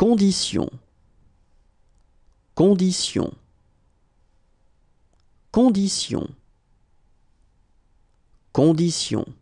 Condition. Condition. Condition. Condition.